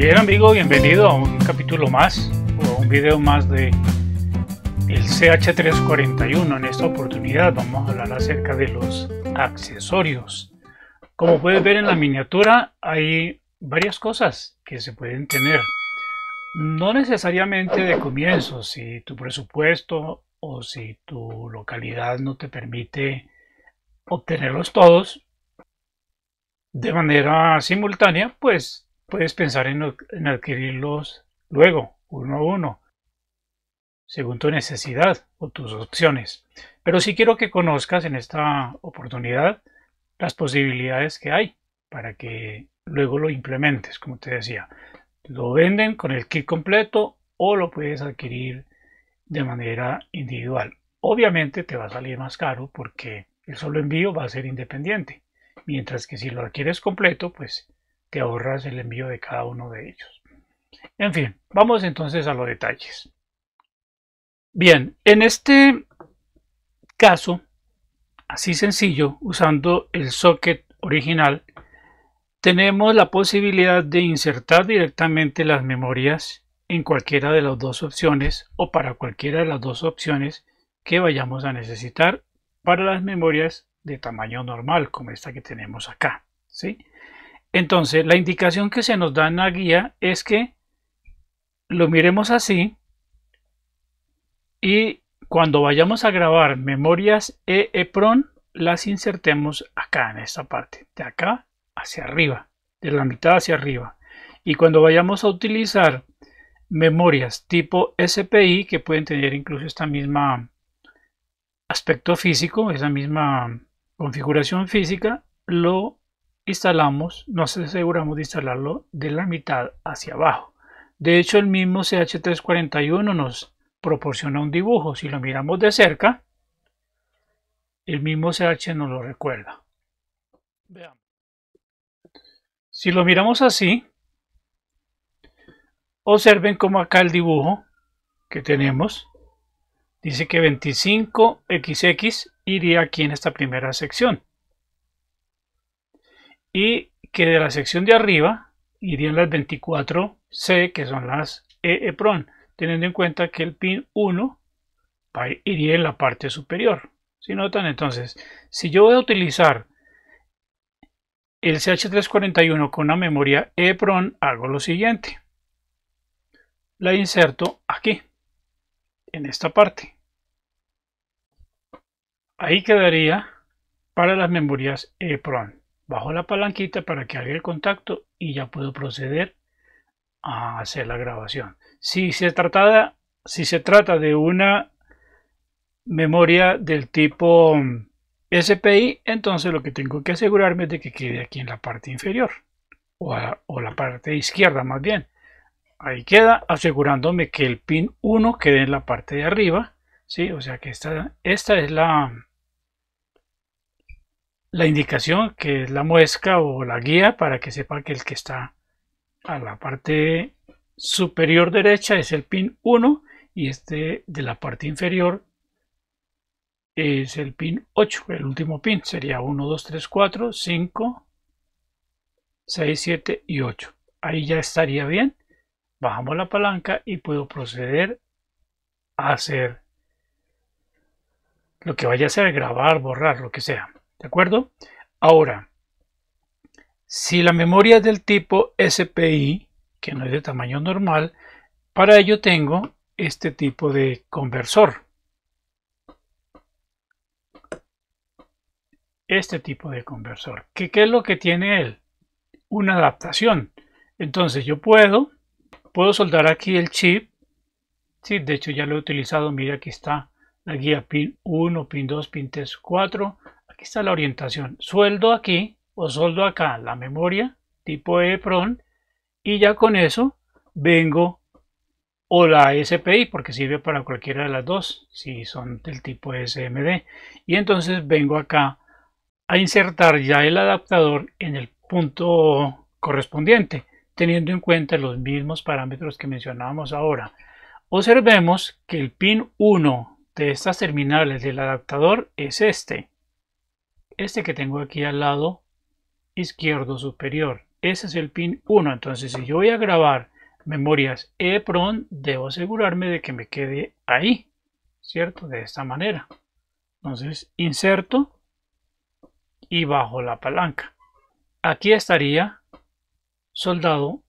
Bien amigo, bienvenido a un capítulo más o un video más de el CH341. En esta oportunidad vamos a hablar acerca de los accesorios. Como puedes ver en la miniatura hay varias cosas que se pueden tener. No necesariamente de comienzo, si tu presupuesto o si tu localidad no te permite obtenerlos todos de manera simultánea, pues Puedes pensar en, adquirirlos luego, uno a uno, según tu necesidad o tus opciones. Pero si quiero que conozcas en esta oportunidad las posibilidades que hay para que luego lo implementes, como te decía. Lo venden con el kit completo o lo puedes adquirir de manera individual. Obviamente te va a salir más caro porque el solo envío va a ser independiente, mientras que si lo adquieres completo, pues te ahorras el envío de cada uno de ellos. En fin, vamos entonces a los detalles. Bien, en este caso, así sencillo, usando el socket original, tenemos la posibilidad de insertar directamente las memorias en cualquiera de las dos opciones o para cualquiera de las dos opciones que vayamos a necesitar para las memorias de tamaño normal como esta que tenemos acá. ¿sí? Entonces, la indicación que se nos da en la guía es que lo miremos así y cuando vayamos a grabar memorias EEPROM, las insertemos acá en esta parte, de acá hacia arriba, de la mitad hacia arriba. Y cuando vayamos a utilizar memorias tipo SPI, que pueden tener incluso esta misma aspecto físico, esa misma configuración física, lo instalamos, nos aseguramos de instalarlo de la mitad hacia abajo. De hecho, el mismo CH341 nos proporciona un dibujo. Si lo miramos de cerca, el mismo CH nos lo recuerda. Veamos. Si lo miramos así, observen como acá el dibujo que tenemos dice que 25XX iría aquí en esta primera sección y que de la sección de arriba irían las 24C, que son las EEPROM, teniendo en cuenta que el pin 1 iría en la parte superior. Si notan, entonces, si yo voy a utilizar el CH341 con una memoria EEPROM, hago lo siguiente. La inserto aquí, en esta parte. Ahí quedaría para las memorias EEPROM. Bajo la palanquita para que haga el contacto y ya puedo proceder a hacer la grabación. Si se, tratada, si se trata de una memoria del tipo mm, SPI, entonces lo que tengo que asegurarme es de que quede aquí en la parte inferior o, la parte izquierda más bien. Ahí queda asegurándome que el pin 1 quede en la parte de arriba. ¿sí? O sea que esta es la, la indicación que es la muesca o la guía para que sepa que el que está a la parte superior derecha es el pin 1 y este de la parte inferior es el pin 8, el último pin sería 1, 2, 3, 4, 5, 6, 7 y 8. Ahí ya estaría bien. Bajamos la palanca y puedo proceder a hacer lo que vaya a ser grabar, borrar, lo que sea. ¿De acuerdo? Ahora, si la memoria es del tipo SPI, que no es de tamaño normal, para ello tengo este tipo de conversor. Este tipo de conversor. ¿Qué, es lo que tiene él? Una adaptación. Entonces yo puedo, puedo soldar aquí el chip. Sí, de hecho ya lo he utilizado. Mira, aquí está la guía pin 1, pin 2, pin 3, 4. Aquí está la orientación. Sueldo aquí o soldo acá la memoria tipo EEPROM y ya con eso vengo o la SPI porque sirve para cualquiera de las dos si son del tipo SMD y entonces vengo acá a insertar ya el adaptador en el punto correspondiente teniendo en cuenta los mismos parámetros que mencionábamos ahora. Observemos que el pin 1 de estas terminales del adaptador es este este que tengo aquí al lado izquierdo superior. Ese es el pin 1. Entonces, si yo voy a grabar memorias EEPROM, debo asegurarme de que me quede ahí, ¿cierto? De esta manera. Entonces, inserto y bajo la palanca. Aquí estaría soldado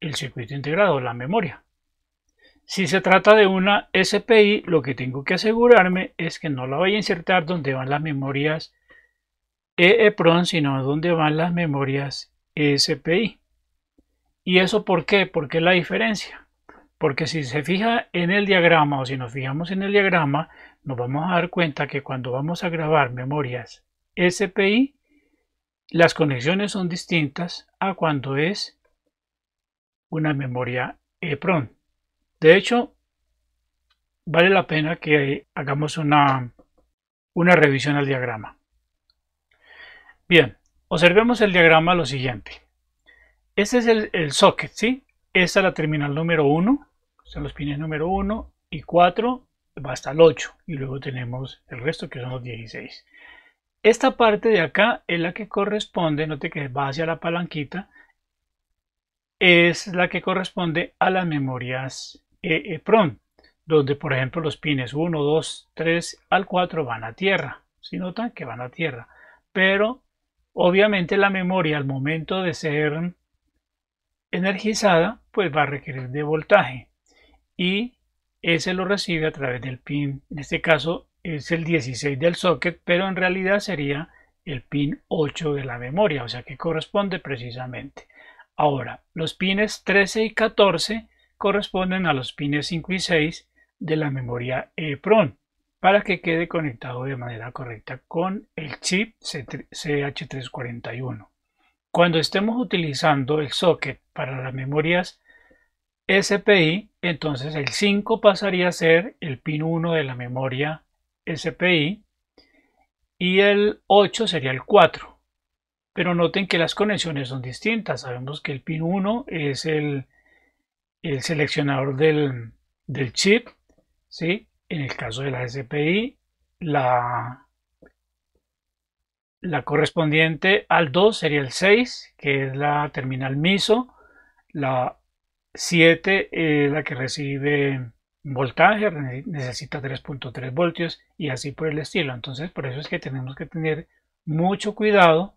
el circuito integrado, la memoria. Si se trata de una SPI, lo que tengo que asegurarme es que no la voy a insertar donde van las memorias EEPROM, sino dónde van las memorias e, SPI ¿Y eso por qué? porque es la diferencia? Porque si se fija en el diagrama o si nos fijamos en el diagrama, nos vamos a dar cuenta que cuando vamos a grabar memorias e, SPI, las conexiones son distintas a cuando es una memoria EPRON. De hecho, vale la pena que hagamos una, una revisión al diagrama. Bien, observemos el diagrama lo siguiente. Este es el, socket, ¿sí? Esta es la terminal número 1, son los pines número 1 y 4 va hasta el 8 y luego tenemos el resto que son los 16. Esta parte de acá es la que corresponde, note que va hacia la palanquita, es la que corresponde a las memorias EEPROM, eh, eh, donde por ejemplo los pines 1, 2, 3 al 4 van a tierra. Si notan que van a tierra, pero Obviamente la memoria al momento de ser energizada pues va a requerir de voltaje y ese lo recibe a través del pin, en este caso es el 16 del socket, pero en realidad sería el pin 8 de la memoria, o sea que corresponde precisamente. Ahora, los pines 13 y 14 corresponden a los pines 5 y 6 de la memoria EPRON para que quede conectado de manera correcta con el chip CH341. Cuando estemos utilizando el socket para las memorias SPI, entonces el 5 pasaría a ser el pin 1 de la memoria SPI y el 8 sería el 4. Pero noten que las conexiones son distintas. Sabemos que el pin 1 es el, seleccionador del, del chip, ¿sí? En el caso de la SPI, la, correspondiente al 2 sería el 6, que es la terminal MISO. La 7 es la que recibe voltaje, necesita 3.3 voltios y así por el estilo. Entonces, por eso es que tenemos que tener mucho cuidado,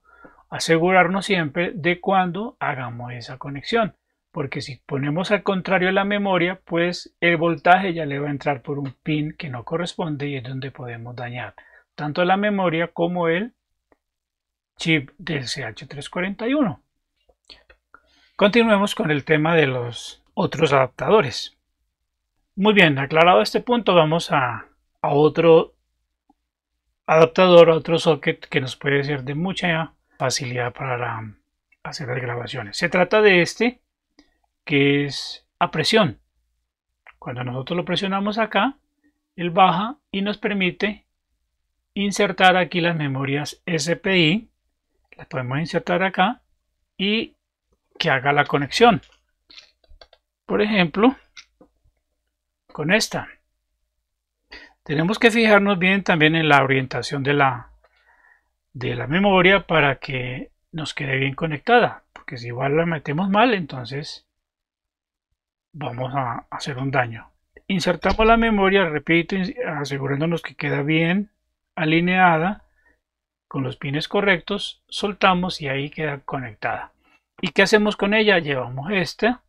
asegurarnos siempre de cuando hagamos esa conexión porque si ponemos al contrario la memoria, pues el voltaje ya le va a entrar por un pin que no corresponde y es donde podemos dañar tanto la memoria como el chip del CH341. Continuemos con el tema de los otros adaptadores. Muy bien, aclarado este punto, vamos a, otro adaptador, a otro socket que nos puede ser de mucha facilidad para hacer las grabaciones. Se trata de este que es a presión. Cuando nosotros lo presionamos acá, él baja y nos permite insertar aquí las memorias SPI. Las podemos insertar acá y que haga la conexión. Por ejemplo, con esta. Tenemos que fijarnos bien también en la orientación de la, de la memoria para que nos quede bien conectada. Porque si igual la metemos mal, entonces vamos a hacer un daño. Insertamos la memoria, repito, asegurándonos que queda bien alineada con los pines correctos, soltamos y ahí queda conectada. ¿Y qué hacemos con ella? Llevamos esta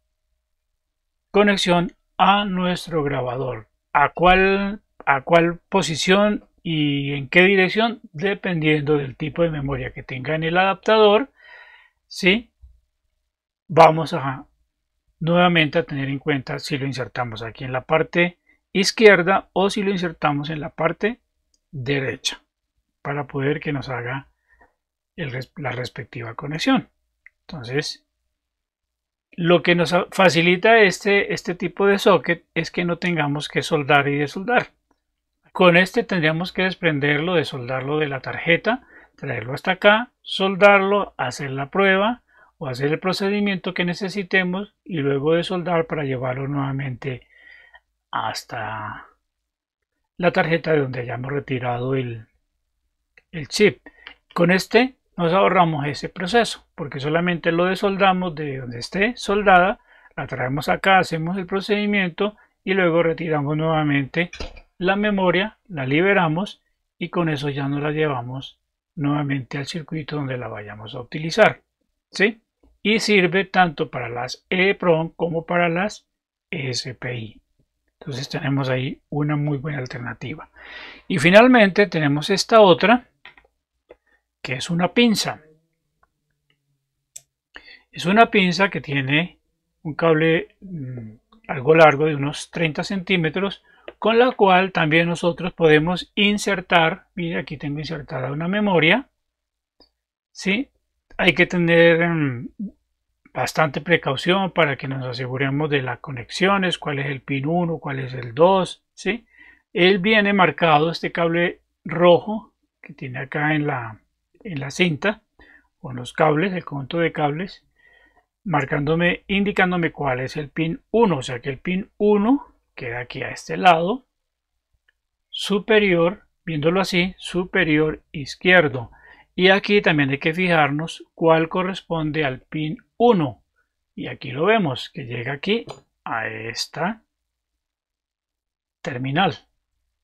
conexión a nuestro grabador. ¿A cuál, a cuál posición y en qué dirección? Dependiendo del tipo de memoria que tenga en el adaptador. ¿sí? Vamos a Nuevamente a tener en cuenta si lo insertamos aquí en la parte izquierda o si lo insertamos en la parte derecha para poder que nos haga la respectiva conexión. Entonces, lo que nos facilita este, este tipo de socket es que no tengamos que soldar y desoldar. Con este tendríamos que desprenderlo, desoldarlo de la tarjeta, traerlo hasta acá, soldarlo, hacer la prueba, o hacer el procedimiento que necesitemos y luego de soldar para llevarlo nuevamente hasta la tarjeta de donde hayamos retirado el, chip. Con este nos ahorramos ese proceso porque solamente lo desoldamos de donde esté soldada, la traemos acá, hacemos el procedimiento y luego retiramos nuevamente la memoria, la liberamos y con eso ya nos la llevamos nuevamente al circuito donde la vayamos a utilizar. ¿Sí? y sirve tanto para las EEPROM como para las SPI. Entonces tenemos ahí una muy buena alternativa. Y finalmente tenemos esta otra, que es una pinza. Es una pinza que tiene un cable mm, algo largo de unos 30 centímetros, con la cual también nosotros podemos insertar, mire aquí tengo insertada una memoria, ¿sí? hay que tener mm, bastante precaución para que nos aseguremos de las conexiones, cuál es el pin 1, cuál es el 2, ¿sí? Él viene marcado, este cable rojo que tiene acá en la, en la cinta, con los cables, el conjunto de cables, marcándome, indicándome cuál es el pin 1, o sea que el pin 1 queda aquí a este lado, superior, viéndolo así, superior izquierdo. Y aquí también hay que fijarnos cuál corresponde al pin 1. Y aquí lo vemos, que llega aquí a esta terminal,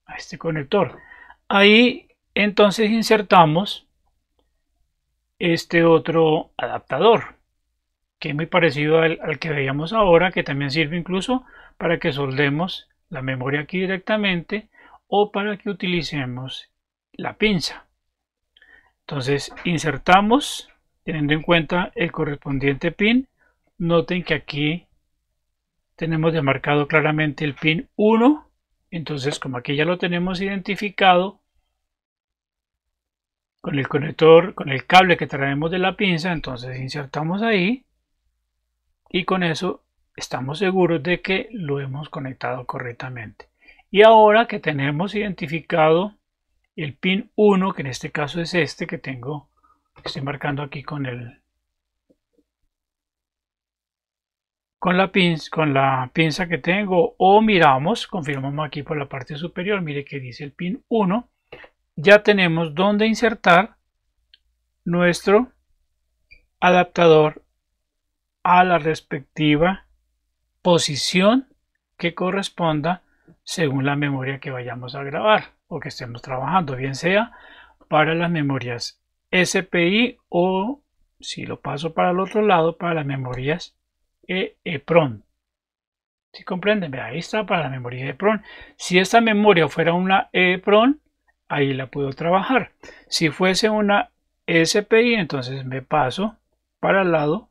a este conector. Ahí entonces insertamos este otro adaptador, que es muy parecido al, que veíamos ahora, que también sirve incluso para que soldemos la memoria aquí directamente o para que utilicemos la pinza. Entonces insertamos teniendo en cuenta el correspondiente pin. Noten que aquí tenemos demarcado claramente el pin 1. Entonces como aquí ya lo tenemos identificado con el conector, con el cable que traemos de la pinza, entonces insertamos ahí y con eso estamos seguros de que lo hemos conectado correctamente. Y ahora que tenemos identificado el pin 1 que en este caso es este que tengo estoy marcando aquí con el con la, pinza, con la pinza que tengo o miramos, confirmamos aquí por la parte superior, mire que dice el pin 1, ya tenemos donde insertar nuestro adaptador a la respectiva posición que corresponda según la memoria que vayamos a grabar o que estemos trabajando, bien sea para las memorias SPI o si lo paso para el otro lado, para las memorias EEPROM. Si ¿Sí comprenden? Ahí está para la memoria EEPROM. Si esta memoria fuera una EEPROM, ahí la puedo trabajar. Si fuese una SPI, entonces me paso para el lado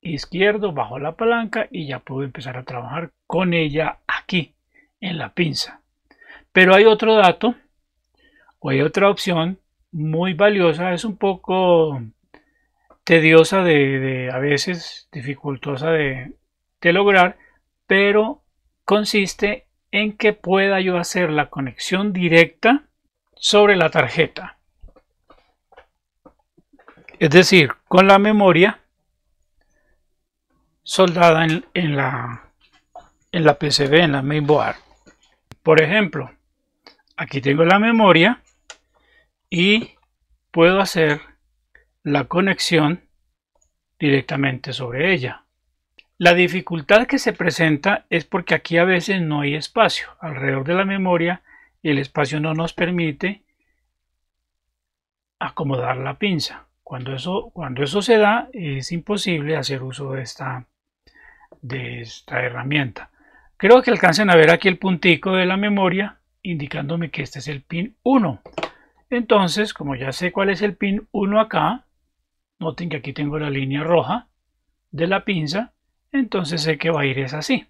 izquierdo bajo la palanca y ya puedo empezar a trabajar con ella aquí en la pinza. Pero hay otro dato o hay otra opción muy valiosa, es un poco tediosa de, a veces dificultosa de, lograr, pero consiste en que pueda yo hacer la conexión directa sobre la tarjeta. Es decir, con la memoria soldada en, la, en la PCB, en la mainboard. Por ejemplo, aquí tengo la memoria y puedo hacer la conexión directamente sobre ella. La dificultad que se presenta es porque aquí a veces no hay espacio alrededor de la memoria y el espacio no nos permite acomodar la pinza. Cuando eso, cuando eso se da es imposible hacer uso de esta, de esta herramienta. Creo que alcancen a ver aquí el puntico de la memoria indicándome que este es el pin 1. Entonces, como ya sé cuál es el pin 1 acá, noten que aquí tengo la línea roja de la pinza, entonces sé que va a ir es así.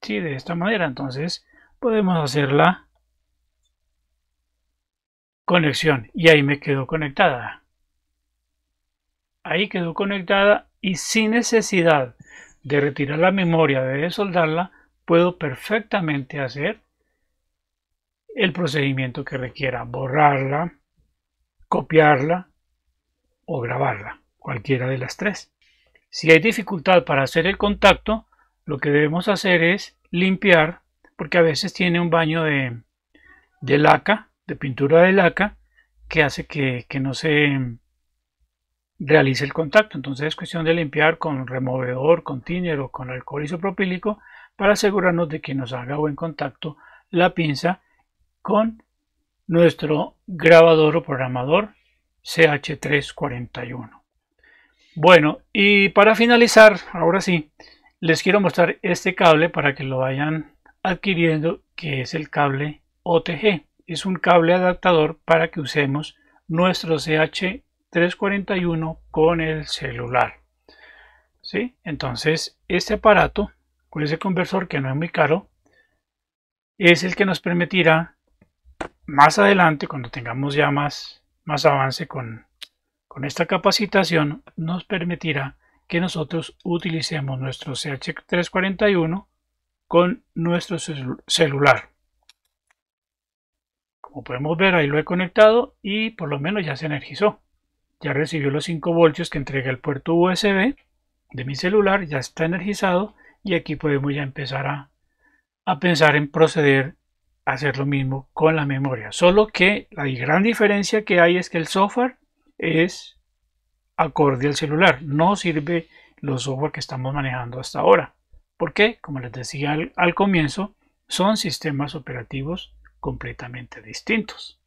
¿sí? De esta manera, entonces podemos hacer la conexión y ahí me quedo conectada. Ahí quedó conectada y sin necesidad de retirar la memoria, de soldarla, puedo perfectamente hacer el procedimiento que requiera borrarla, copiarla o grabarla, cualquiera de las tres. Si hay dificultad para hacer el contacto, lo que debemos hacer es limpiar, porque a veces tiene un baño de, de laca, de pintura de laca, que hace que, no se realice el contacto. Entonces es cuestión de limpiar con removedor, con tíner o con alcohol isopropílico para asegurarnos de que nos haga buen contacto la pinza con nuestro grabador o programador CH341. Bueno, y para finalizar, ahora sí, les quiero mostrar este cable para que lo vayan adquiriendo, que es el cable OTG. Es un cable adaptador para que usemos nuestro CH341 con el celular. ¿Sí? Entonces, este aparato con ese conversor que no es muy caro, es el que nos permitirá más adelante, cuando tengamos ya más, más avance con, esta capacitación, nos permitirá que nosotros utilicemos nuestro CH341 con nuestro celular. Como podemos ver, ahí lo he conectado y por lo menos ya se energizó. Ya recibió los 5 voltios que entrega el puerto USB de mi celular, ya está energizado y aquí podemos ya empezar a, a pensar en proceder hacer lo mismo con la memoria. Solo que la gran diferencia que hay es que el software es acorde al celular. No sirve los software que estamos manejando hasta ahora. Porque, como les decía al, al comienzo, son sistemas operativos completamente distintos.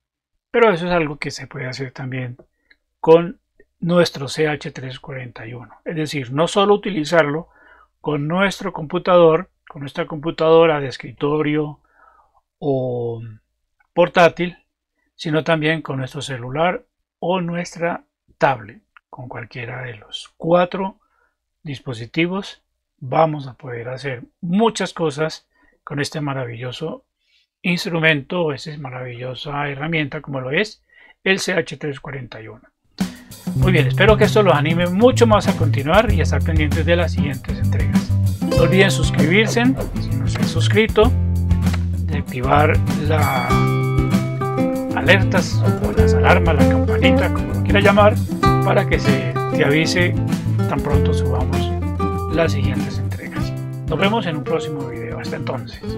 Pero eso es algo que se puede hacer también con nuestro CH341. Es decir, no solo utilizarlo con nuestro computador, con nuestra computadora de escritorio, o portátil, sino también con nuestro celular o nuestra tablet. Con cualquiera de los cuatro dispositivos vamos a poder hacer muchas cosas con este maravilloso instrumento o esta maravillosa herramienta como lo es el CH341. Muy bien, espero que esto los anime mucho más a continuar y a estar pendientes de las siguientes entregas. No olviden suscribirse si no se han suscrito activar las alertas o las alarmas, la campanita, como lo quiera llamar, para que se te avise tan pronto subamos las siguientes entregas. Nos vemos en un próximo video. Hasta entonces.